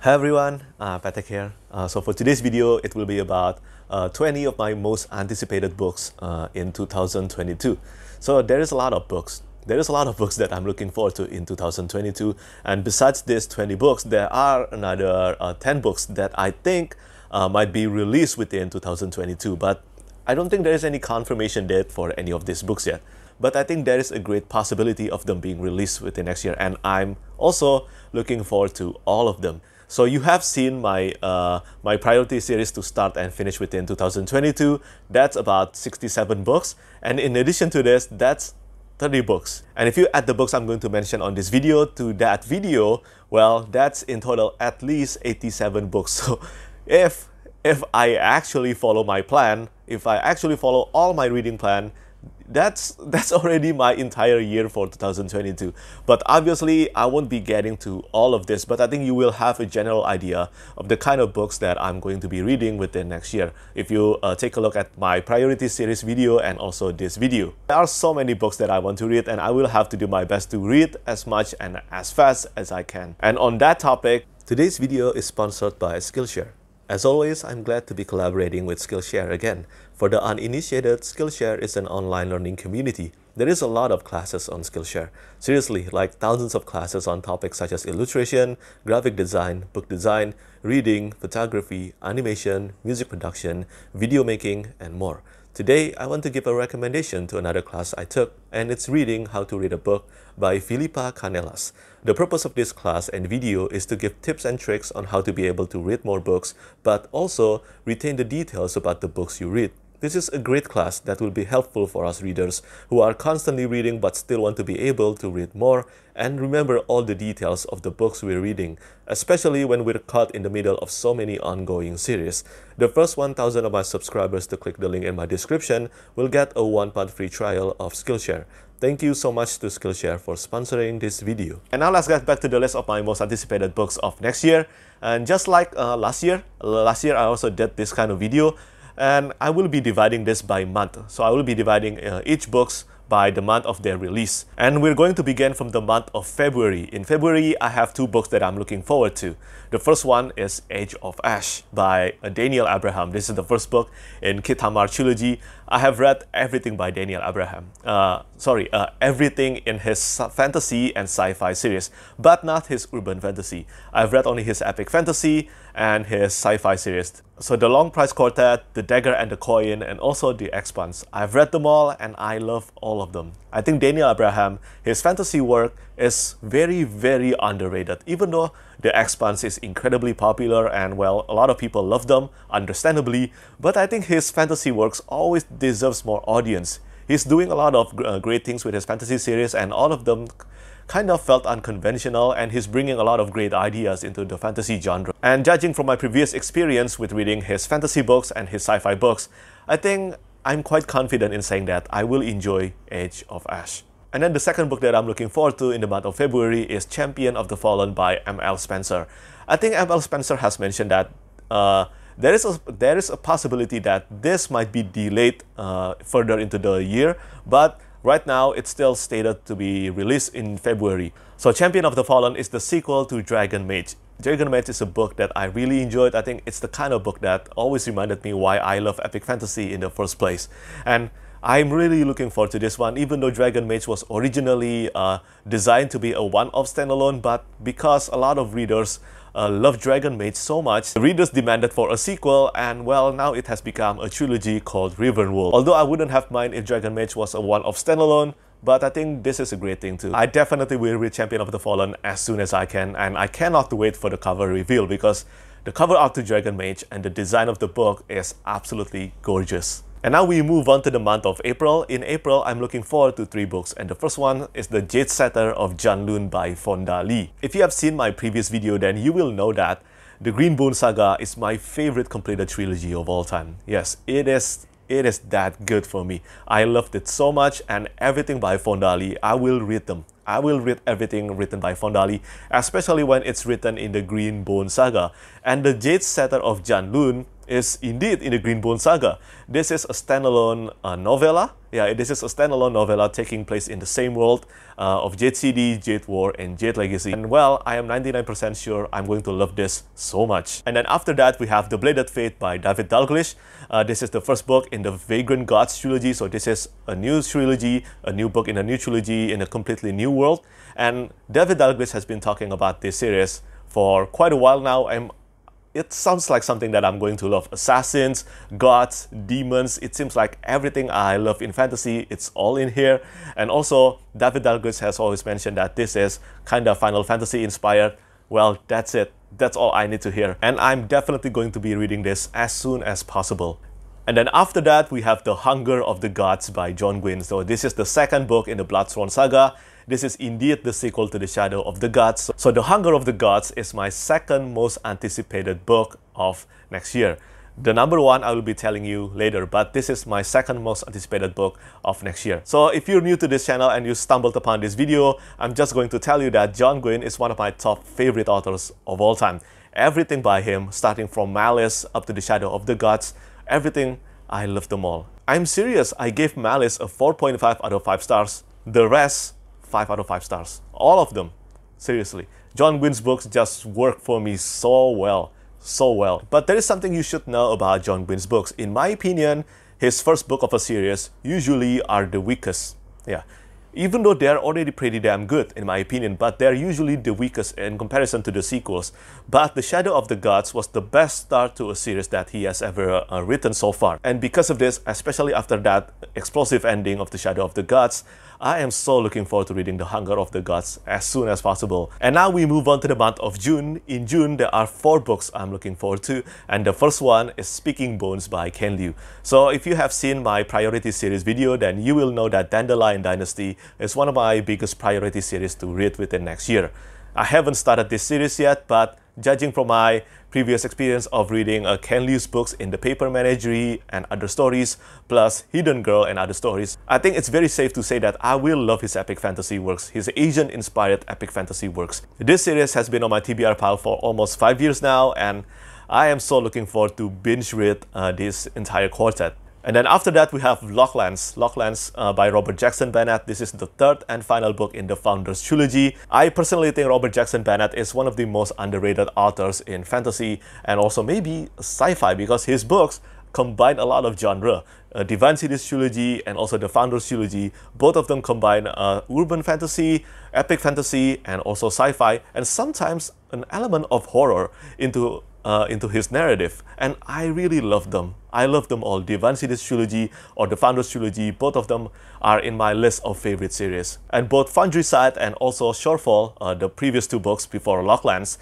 Hi everyone, uh, Patek here. Uh, so for today's video, it will be about uh, 20 of my most anticipated books uh, in 2022. So there is a lot of books. There is a lot of books that I'm looking forward to in 2022. And besides these 20 books, there are another uh, 10 books that I think uh, might be released within 2022. But I don't think there is any confirmation date for any of these books yet but I think there is a great possibility of them being released within next year and I'm also looking forward to all of them. So you have seen my, uh, my priority series to start and finish within 2022. That's about 67 books. And in addition to this, that's 30 books. And if you add the books I'm going to mention on this video to that video, well, that's in total at least 87 books. So if, if I actually follow my plan, if I actually follow all my reading plan, that's that's already my entire year for 2022 but obviously i won't be getting to all of this but i think you will have a general idea of the kind of books that i'm going to be reading within next year if you uh, take a look at my priority series video and also this video there are so many books that i want to read and i will have to do my best to read as much and as fast as i can and on that topic today's video is sponsored by skillshare as always i'm glad to be collaborating with skillshare again for the uninitiated, Skillshare is an online learning community. There is a lot of classes on Skillshare. Seriously, like thousands of classes on topics such as illustration, graphic design, book design, reading, photography, animation, music production, video making, and more. Today, I want to give a recommendation to another class I took, and it's reading How to Read a Book by Filipa Canelas. The purpose of this class and video is to give tips and tricks on how to be able to read more books, but also retain the details about the books you read. This is a great class that will be helpful for us readers who are constantly reading but still want to be able to read more and remember all the details of the books we're reading, especially when we're caught in the middle of so many ongoing series. The first 1000 of my subscribers to click the link in my description will get a month free trial of Skillshare. Thank you so much to Skillshare for sponsoring this video. And now let's get back to the list of my most anticipated books of next year. And just like uh, last year, last year I also did this kind of video and I will be dividing this by month. So I will be dividing uh, each books by the month of their release. And we're going to begin from the month of February. In February, I have two books that I'm looking forward to. The first one is Age of Ash by uh, Daniel Abraham. This is the first book in Kitamar trilogy. I have read everything by Daniel Abraham. Uh, sorry, uh, everything in his fantasy and sci-fi series, but not his urban fantasy. I've read only his epic fantasy and his sci-fi series. So the Long Price Quartet, The Dagger and the Coin, and also The Expanse. I've read them all and I love all of them. I think Daniel Abraham, his fantasy work is very, very underrated. Even though The Expanse is incredibly popular and well, a lot of people love them, understandably, but I think his fantasy works always deserves more audience. He's doing a lot of uh, great things with his fantasy series, and all of them kind of felt unconventional, and he's bringing a lot of great ideas into the fantasy genre. And judging from my previous experience with reading his fantasy books and his sci fi books, I think I'm quite confident in saying that I will enjoy Age of Ash. And then the second book that I'm looking forward to in the month of February is Champion of the Fallen by M.L. Spencer. I think M.L. Spencer has mentioned that uh, there is a, there is a possibility that this might be delayed uh, further into the year, but right now it's still stated to be released in February. So Champion of the Fallen is the sequel to Dragon Mage. Dragon Mage is a book that I really enjoyed. I think it's the kind of book that always reminded me why I love epic fantasy in the first place. And I'm really looking forward to this one, even though Dragon Mage was originally uh, designed to be a one-off standalone, but because a lot of readers uh, Love Dragon made so much, the readers demanded for a sequel and well, now it has become a trilogy called World. Although I wouldn't have mind if Dragon Mage was a one-off standalone, but I think this is a great thing too. I definitely will read Champion of the Fallen as soon as I can and I cannot wait for the cover reveal because the cover art to Dragon Mage and the design of the book is absolutely gorgeous. And now we move on to the month of April. In April, I'm looking forward to three books and the first one is The Jade Setter of Jan Lun by Fonda Lee. If you have seen my previous video then you will know that the Green Boon Saga is my favorite completed trilogy of all time. Yes, it is it is that good for me. I loved it so much and everything by Fonda Lee, I will read them. I will read everything written by Fondali, especially when it's written in the Green Bone Saga. And the Jade Setter of Jan Lun is indeed in the Green Bone Saga. This is a standalone uh, novella. Yeah, this is a standalone novella taking place in the same world uh, of Jade CD, Jade War, and Jade Legacy. And well, I am 99% sure I'm going to love this so much. And then after that, we have The Bladed Fate by David Dalglish. Uh, this is the first book in the Vagrant Gods trilogy. So this is a new trilogy, a new book in a new trilogy in a completely new world. And David Dalglish has been talking about this series for quite a while now. I'm it sounds like something that I'm going to love. Assassins, gods, demons, it seems like everything I love in fantasy, it's all in here. And also, David Dalgleish has always mentioned that this is kind of Final Fantasy inspired. Well, that's it. That's all I need to hear. And I'm definitely going to be reading this as soon as possible. And then after that, we have The Hunger of the Gods by John Gwynn. So this is the second book in the Bloodsworn Saga. This is indeed the sequel to The Shadow of the Gods. So The Hunger of the Gods is my second most anticipated book of next year. The number one I will be telling you later, but this is my second most anticipated book of next year. So if you're new to this channel and you stumbled upon this video, I'm just going to tell you that John Green is one of my top favorite authors of all time. Everything by him, starting from Malice up to The Shadow of the Gods, everything, I love them all. I'm serious, I gave Malice a 4.5 out of 5 stars. The rest five out of five stars. All of them, seriously. John Wynn's books just work for me so well, so well. But there is something you should know about John Wynn's books. In my opinion, his first book of a series usually are the weakest. Yeah, even though they're already pretty damn good, in my opinion, but they're usually the weakest in comparison to the sequels. But The Shadow of the Gods was the best start to a series that he has ever uh, written so far. And because of this, especially after that explosive ending of The Shadow of the Gods, I am so looking forward to reading The Hunger of the Gods as soon as possible. And now we move on to the month of June. In June, there are four books I'm looking forward to, and the first one is Speaking Bones by Ken Liu. So if you have seen my priority series video, then you will know that Dandelion Dynasty it's one of my biggest priority series to read within next year. I haven't started this series yet, but judging from my previous experience of reading uh, Ken Liu's books in The Paper Menagerie and other stories, plus Hidden Girl and other stories, I think it's very safe to say that I will love his epic fantasy works, his Asian-inspired epic fantasy works. This series has been on my TBR pile for almost five years now, and I am so looking forward to binge read uh, this entire quartet. And then after that, we have Lochlands. Lochlands uh, by Robert Jackson Bennett. This is the third and final book in the Founders Trilogy. I personally think Robert Jackson Bennett is one of the most underrated authors in fantasy and also maybe sci-fi because his books combine a lot of genre. Uh, Divine Cities Trilogy and also the Founders Trilogy, both of them combine uh, urban fantasy, epic fantasy, and also sci-fi, and sometimes an element of horror into uh, into his narrative. And I really love them. I love them all. The Evancides trilogy or the Founders trilogy, both of them are in my list of favorite series. And both Foundryside and also Shorefall, uh, the previous two books before Locklands,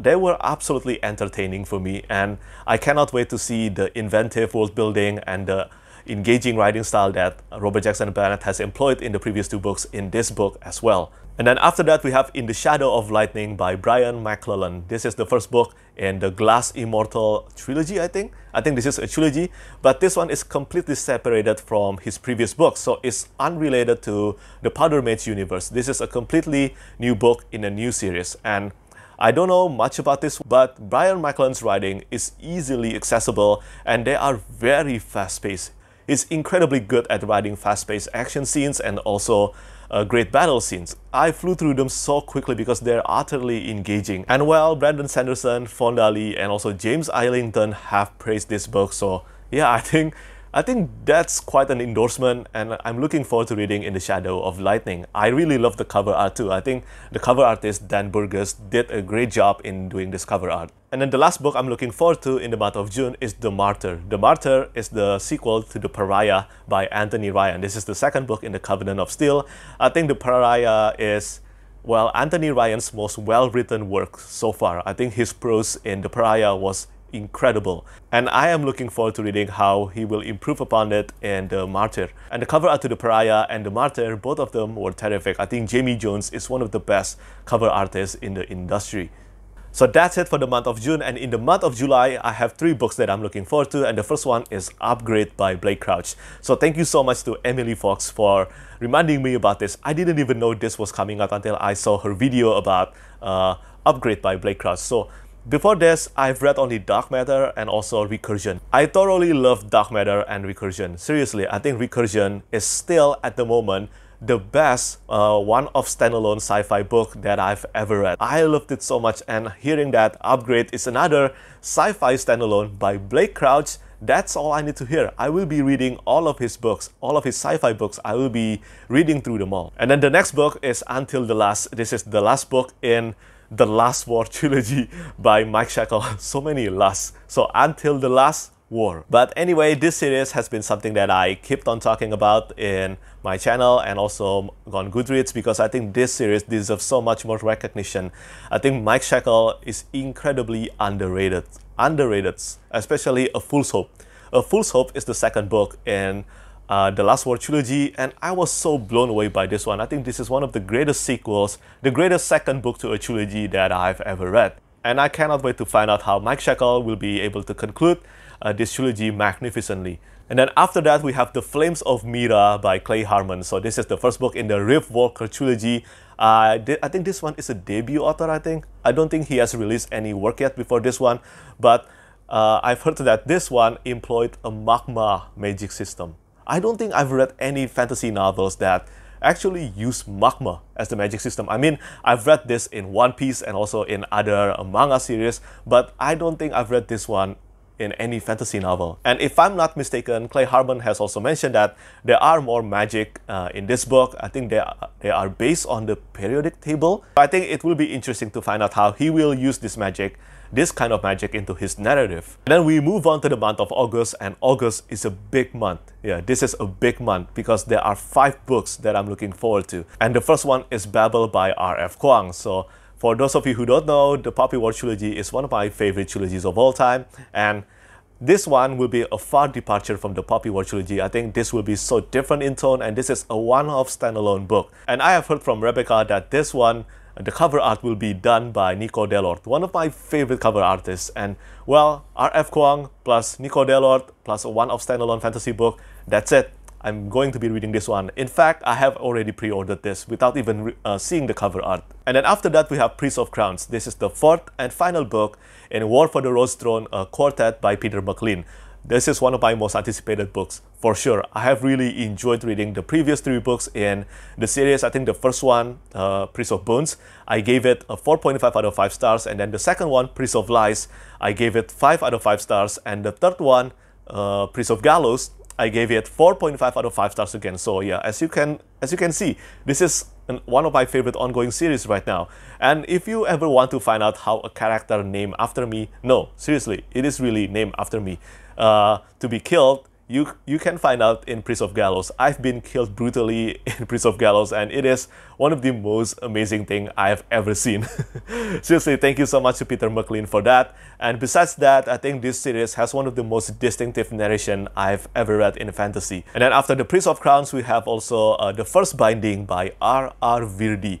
they were absolutely entertaining for me and I cannot wait to see the inventive world building and the engaging writing style that Robert Jackson Bennett has employed in the previous two books in this book as well. And then after that, we have In the Shadow of Lightning by Brian McClellan. This is the first book in the Glass Immortal trilogy, I think. I think this is a trilogy, but this one is completely separated from his previous books, so it's unrelated to the Powder Mage universe. This is a completely new book in a new series, and I don't know much about this, but Brian McClellan's writing is easily accessible and they are very fast-paced. He's incredibly good at writing fast-paced action scenes and also uh, great battle scenes. I flew through them so quickly because they're utterly engaging. And while Brandon Sanderson, Fonda Lee, and also James Eilington have praised this book, so yeah, I think I think that's quite an endorsement, and I'm looking forward to reading In the Shadow of Lightning. I really love the cover art too. I think the cover artist Dan Burgess did a great job in doing this cover art. And then the last book I'm looking forward to in the month of June is The Martyr. The Martyr is the sequel to The Pariah by Anthony Ryan. This is the second book in the Covenant of Steel. I think The Pariah is well, Anthony Ryan's most well-written work so far. I think his prose in The Pariah was incredible. And I am looking forward to reading how he will improve upon it in The uh, Martyr. And the cover art to The Pariah and The Martyr, both of them were terrific. I think Jamie Jones is one of the best cover artists in the industry. So that's it for the month of June and in the month of July I have three books that I'm looking forward to and the first one is Upgrade by Blake Crouch. So thank you so much to Emily Fox for reminding me about this. I didn't even know this was coming out until I saw her video about uh, Upgrade by Blake Crouch. So before this, I've read only Dark Matter and also Recursion. I thoroughly love Dark Matter and Recursion. Seriously, I think Recursion is still at the moment the best uh, one of standalone sci-fi book that I've ever read. I loved it so much and hearing that Upgrade is another sci-fi standalone by Blake Crouch, that's all I need to hear. I will be reading all of his books, all of his sci-fi books. I will be reading through them all. And then the next book is Until the Last. This is the last book in the Last War trilogy by Mike Shackle. so many lasts. So until the last war. But anyway, this series has been something that I kept on talking about in my channel and also on Goodreads because I think this series deserves so much more recognition. I think Mike Shackle is incredibly underrated, underrated, especially A Fool's Hope. A Fool's Hope is the second book in uh, The Last War trilogy, and I was so blown away by this one. I think this is one of the greatest sequels, the greatest second book to a trilogy that I've ever read. And I cannot wait to find out how Mike Shackle will be able to conclude uh, this trilogy magnificently. And then after that, we have The Flames of Mira by Clay Harmon. So this is the first book in the Riff Walker trilogy. Uh, I think this one is a debut author, I think. I don't think he has released any work yet before this one, but uh, I've heard that this one employed a magma magic system. I don't think I've read any fantasy novels that actually use magma as the magic system. I mean, I've read this in One Piece and also in other manga series, but I don't think I've read this one in any fantasy novel. And if I'm not mistaken, Clay Harbin has also mentioned that there are more magic uh, in this book. I think they are, they are based on the periodic table. I think it will be interesting to find out how he will use this magic this kind of magic into his narrative. And then we move on to the month of August, and August is a big month. Yeah, this is a big month because there are five books that I'm looking forward to. And the first one is Babel by R.F. Kuang. So for those of you who don't know, the Poppy War trilogy is one of my favorite trilogies of all time. And this one will be a far departure from the Poppy War trilogy. I think this will be so different in tone and this is a one-off standalone book. And I have heard from Rebecca that this one the cover art will be done by Nico Delort, one of my favorite cover artists. And well, RF Kuang plus Nico Delort plus one of standalone fantasy book, that's it. I'm going to be reading this one. In fact, I have already pre-ordered this without even uh, seeing the cover art. And then after that, we have Priest of Crowns. This is the fourth and final book in War for the Rose Throne uh, Quartet by Peter McLean. This is one of my most anticipated books, for sure. I have really enjoyed reading the previous three books in the series. I think the first one, uh, Priest of Bones, I gave it a 4.5 out of 5 stars. And then the second one, Priest of Lies, I gave it 5 out of 5 stars. And the third one, uh, Priest of Gallows, I gave it 4.5 out of 5 stars again. So yeah, as you can as you can see, this is an, one of my favorite ongoing series right now. And if you ever want to find out how a character named after me, no, seriously, it is really named after me uh, to be killed, you, you can find out in Prince of Gallows. I've been killed brutally in Prince of Gallows, and it is one of the most amazing thing I've ever seen. Seriously, thank you so much to Peter McLean for that. And besides that, I think this series has one of the most distinctive narration I've ever read in fantasy. And then after the Prince of Crowns, we have also uh, The First Binding by R.R. Virdi.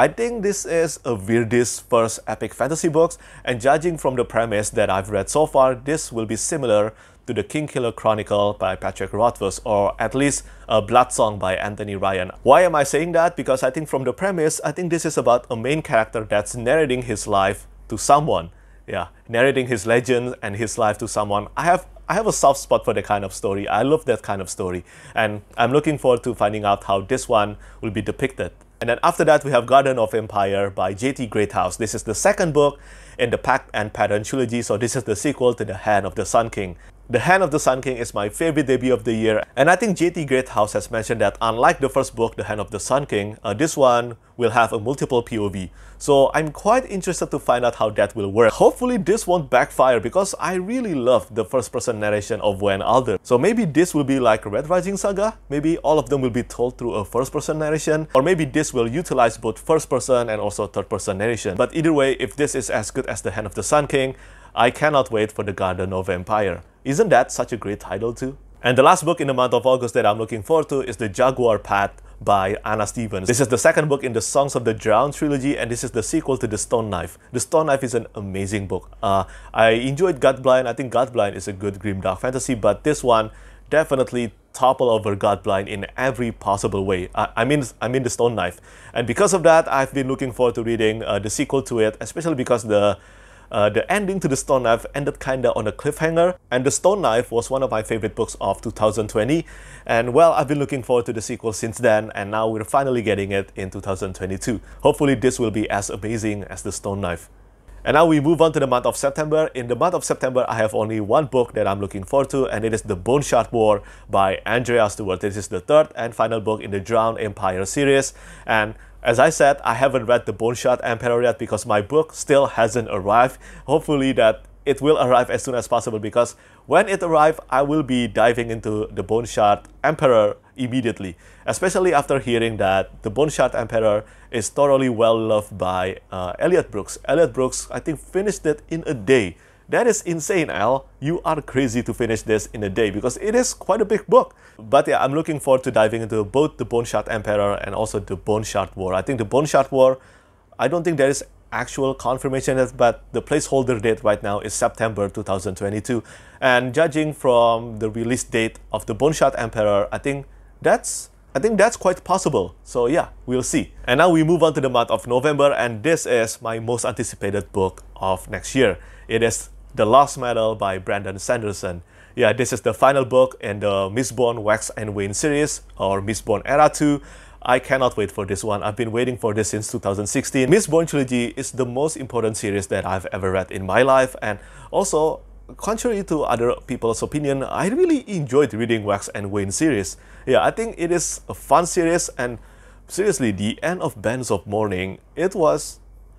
I think this is a weirdest first epic fantasy books, and judging from the premise that I've read so far, this will be similar to the Kingkiller Chronicle by Patrick Rothfuss, or at least a Blood Song by Anthony Ryan. Why am I saying that? Because I think from the premise, I think this is about a main character that's narrating his life to someone. Yeah, narrating his legend and his life to someone. I have I have a soft spot for that kind of story. I love that kind of story. And I'm looking forward to finding out how this one will be depicted. And then after that, we have Garden of Empire by J.T. Greathouse. This is the second book in the Pact and Pattern trilogy, so this is the sequel to The Hand of the Sun King. The Hand of the Sun King is my favorite debut of the year, and I think JT Greathouse has mentioned that unlike the first book, The Hand of the Sun King, uh, this one will have a multiple POV. So I'm quite interested to find out how that will work. Hopefully this won't backfire because I really love the first person narration of Wen Alder. So maybe this will be like Red Rising Saga, maybe all of them will be told through a first person narration, or maybe this will utilize both first person and also third person narration. But either way, if this is as good as The Hand of the Sun King, I cannot wait for The Garden of Empire. Isn't that such a great title too? And the last book in the month of August that I'm looking forward to is The Jaguar Path by Anna Stevens. This is the second book in the Songs of the Drowned trilogy and this is the sequel to The Stone Knife. The Stone Knife is an amazing book. Uh, I enjoyed Godblind. I think Godblind is a good grimdark fantasy but this one definitely topple over Godblind in every possible way. I, I, mean, I mean The Stone Knife. And because of that, I've been looking forward to reading uh, the sequel to it, especially because the uh, the ending to The Stone Knife ended kinda on a cliffhanger, and The Stone Knife was one of my favorite books of 2020. And well, I've been looking forward to the sequel since then, and now we're finally getting it in 2022. Hopefully this will be as amazing as The Stone Knife. And now we move on to the month of September. In the month of September, I have only one book that I'm looking forward to, and it is The Bone Shard War by Andrea Stewart. This is the third and final book in the Drowned Empire series, and as I said, I haven't read The Bone Emperor yet because my book still hasn't arrived. Hopefully that it will arrive as soon as possible because when it arrives, I will be diving into The Bone Shard Emperor immediately, especially after hearing that The Bone Shard Emperor is thoroughly well loved by uh, Elliot Brooks. Elliot Brooks, I think, finished it in a day. That is insane, Al. You are crazy to finish this in a day because it is quite a big book. But yeah, I'm looking forward to diving into both the Bone Shard Emperor and also the Bone Shard War. I think the Bone Shard War, I don't think there is actual confirmation but the placeholder date right now is September 2022. And judging from the release date of the Bone Shard Emperor, I think that's I think that's quite possible. So yeah, we'll see. And now we move on to the month of November and this is my most anticipated book of next year. It is the Lost Medal by Brandon Sanderson. Yeah, this is the final book in the Mistborn Wax and Wane series, or Mistborn Era 2. I cannot wait for this one. I've been waiting for this since 2016. Mistborn Trilogy is the most important series that I've ever read in my life, and also, contrary to other people's opinion, I really enjoyed reading Wax and Wane series. Yeah, I think it is a fun series, and seriously, the end of Bands of Mourning, it was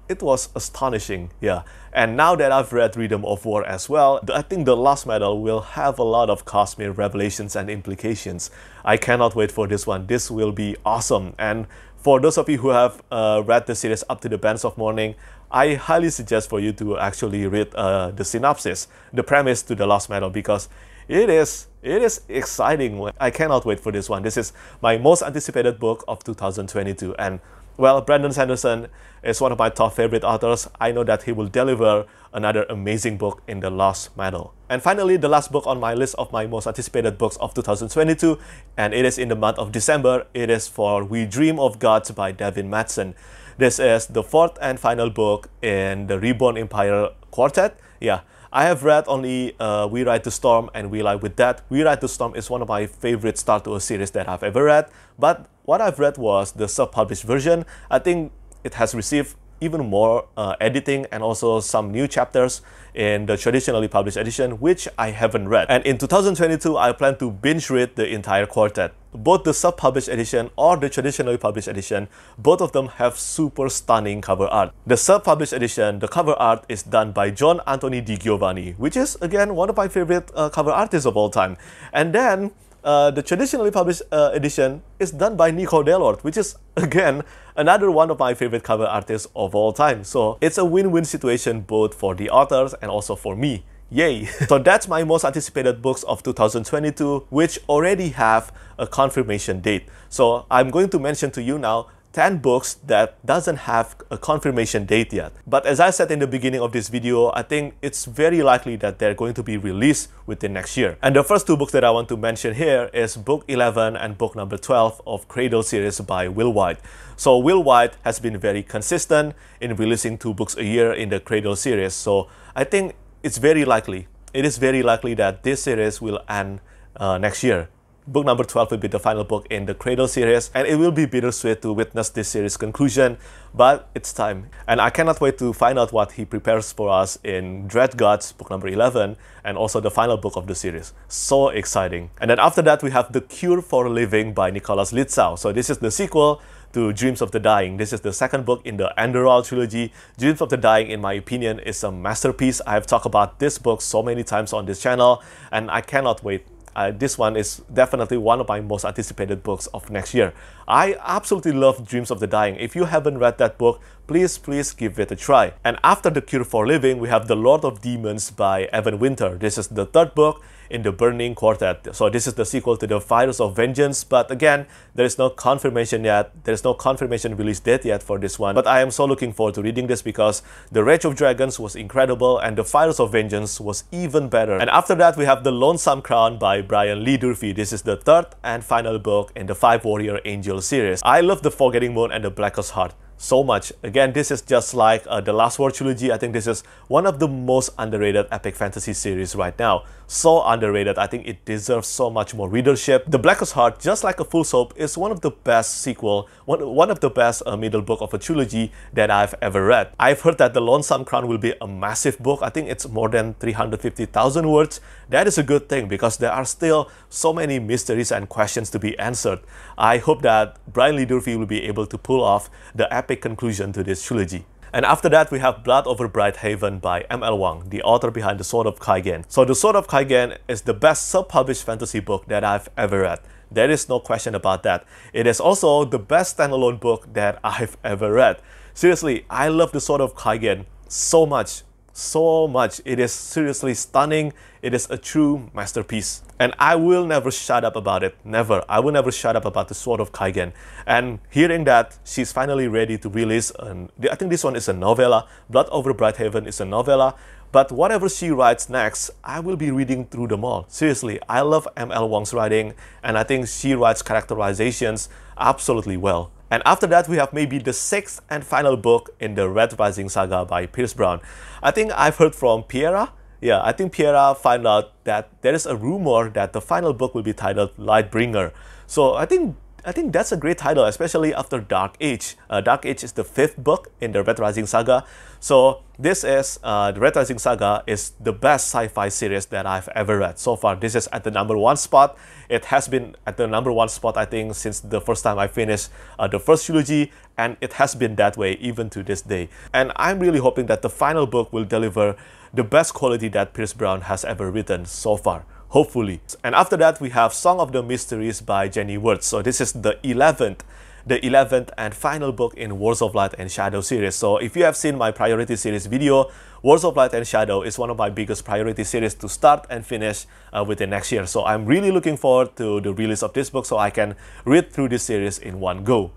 it was astonishing, yeah. And now that I've read Rhythm of War as well, I think The Last Medal will have a lot of cosmic revelations and implications. I cannot wait for this one. This will be awesome. And for those of you who have uh, read the series up to the Bands of Morning, I highly suggest for you to actually read uh, the synopsis, the premise to The Last Medal, because it is it is exciting. I cannot wait for this one. This is my most anticipated book of 2022, and well, Brandon Sanderson is one of my top favorite authors. I know that he will deliver another amazing book in The Last Medal. And finally, the last book on my list of my most anticipated books of 2022, and it is in the month of December. It is for We Dream of Gods by Devin Matson. This is the fourth and final book in the Reborn Empire Quartet. Yeah, I have read only uh, We Ride the Storm and We Lie With That. We Ride the Storm is one of my favorite Star Wars series that I've ever read, but what I've read was the self published version. I think it has received even more uh, editing and also some new chapters in the traditionally published edition, which I haven't read. And in 2022, I plan to binge read the entire quartet. Both the sub-published edition or the traditionally published edition, both of them have super stunning cover art. The sub-published edition, the cover art is done by John Anthony Di Giovanni, which is, again, one of my favorite uh, cover artists of all time. And then, uh, the traditionally published uh, edition is done by Nico Delort, which is, again, another one of my favorite cover artists of all time. So it's a win-win situation both for the authors and also for me. Yay! so that's my most anticipated books of 2022, which already have a confirmation date. So I'm going to mention to you now 10 books that doesn't have a confirmation date yet. But as I said in the beginning of this video, I think it's very likely that they're going to be released within next year. And the first two books that I want to mention here is book 11 and book number 12 of Cradle series by Will White. So Will White has been very consistent in releasing two books a year in the Cradle series. So I think it's very likely, it is very likely that this series will end uh, next year. Book number 12 will be the final book in the Cradle series, and it will be bittersweet to witness this series' conclusion, but it's time. And I cannot wait to find out what he prepares for us in Dread Gods, book number 11, and also the final book of the series. So exciting. And then after that, we have The Cure for Living by Nicholas Litzau. So this is the sequel to Dreams of the Dying. This is the second book in the Enderal trilogy. Dreams of the Dying, in my opinion, is a masterpiece. I have talked about this book so many times on this channel, and I cannot wait uh, this one is definitely one of my most anticipated books of next year. I absolutely love Dreams of the Dying. If you haven't read that book, please, please give it a try. And after The Cure for Living, we have The Lord of Demons by Evan Winter. This is the third book in the Burning Quartet. So this is the sequel to the Virus of Vengeance, but again, there is no confirmation yet. There is no confirmation release date yet for this one, but I am so looking forward to reading this because The Rage of Dragons was incredible and The Virus of Vengeance was even better. And after that, we have The Lonesome Crown by Brian Lee Durfee. This is the third and final book in the Five Warrior Angel series. I love The Forgetting Moon and The Blackest Heart so much. Again, this is just like uh, the Last War trilogy. I think this is one of the most underrated epic fantasy series right now so underrated. I think it deserves so much more readership. The Blackest Heart, just like A Full Soap, is one of the best sequel, one, one of the best uh, middle book of a trilogy that I've ever read. I've heard that The Lonesome Crown will be a massive book. I think it's more than 350,000 words. That is a good thing because there are still so many mysteries and questions to be answered. I hope that Brian Lee Durfee will be able to pull off the epic conclusion to this trilogy. And after that, we have Blood Over Brighthaven by M.L. Wang, the author behind The Sword of Kaigen. So The Sword of Kaigen is the best self-published fantasy book that I've ever read. There is no question about that. It is also the best standalone book that I've ever read. Seriously, I love The Sword of Kaigen so much, so much. It is seriously stunning it is a true masterpiece. And I will never shut up about it. Never. I will never shut up about the Sword of Kaigen. And hearing that, she's finally ready to release. An, I think this one is a novella. Blood over Brighthaven is a novella. But whatever she writes next, I will be reading through them all. Seriously, I love ML Wong's writing, and I think she writes characterizations absolutely well. And after that, we have maybe the sixth and final book in the Red Rising Saga by Pierce Brown. I think I've heard from Piera yeah, I think Piera found out that there is a rumor that the final book will be titled Lightbringer. So I think I think that's a great title, especially after Dark Age. Uh, Dark Age is the fifth book in the Red Rising Saga. So this is, uh, the Red Rising Saga is the best sci-fi series that I've ever read. So far, this is at the number one spot. It has been at the number one spot, I think, since the first time I finished uh, the first trilogy, and it has been that way even to this day. And I'm really hoping that the final book will deliver the best quality that Pierce Brown has ever written so far hopefully. And after that, we have Song of the Mysteries by Jenny Wirtz. So this is the 11th the 11th and final book in Wars of Light and Shadow series. So if you have seen my priority series video, Wars of Light and Shadow is one of my biggest priority series to start and finish uh, within next year. So I'm really looking forward to the release of this book so I can read through this series in one go.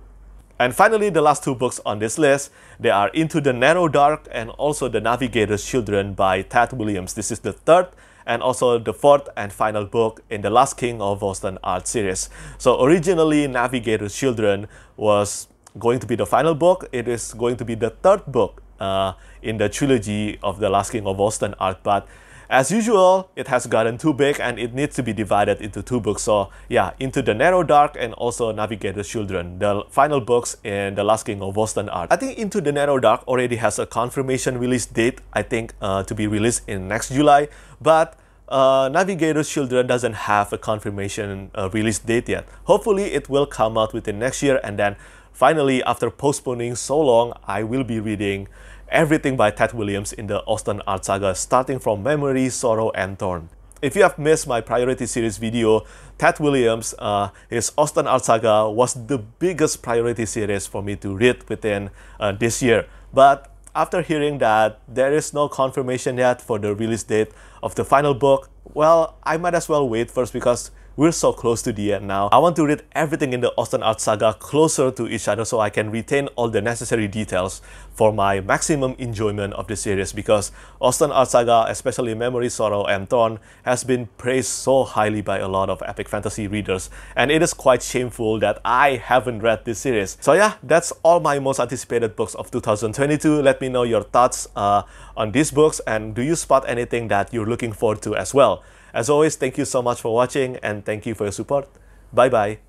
And finally, the last two books on this list, they are Into the Narrow Dark and also The Navigator's Children by Tad Williams. This is the third and also the fourth and final book in the Last King of Boston art series. So originally Navigator's Children was going to be the final book. It is going to be the third book uh, in the trilogy of the Last King of Boston art, but as usual, it has gotten too big and it needs to be divided into two books. So yeah, Into the Narrow Dark and also Navigator's Children, the final books in The Last King of Boston Art. I think Into the Narrow Dark already has a confirmation release date, I think uh, to be released in next July, but uh, Navigator's Children doesn't have a confirmation uh, release date yet. Hopefully it will come out within next year and then finally after postponing so long, I will be reading everything by Ted Williams in the Austin Art Saga, starting from Memory, Sorrow, and Thorn. If you have missed my priority series video, Ted Williams, uh, his Austin Art Saga was the biggest priority series for me to read within uh, this year. But after hearing that there is no confirmation yet for the release date of the final book, well, I might as well wait first because we're so close to the end now. I want to read everything in the Austin Art Saga closer to each other so I can retain all the necessary details for my maximum enjoyment of the series because Austin Art Saga, especially Memory, Sorrow, and Thorn, has been praised so highly by a lot of epic fantasy readers and it is quite shameful that I haven't read this series. So yeah, that's all my most anticipated books of 2022. Let me know your thoughts uh, on these books and do you spot anything that you're looking forward to as well? As always, thank you so much for watching and thank you for your support. Bye bye.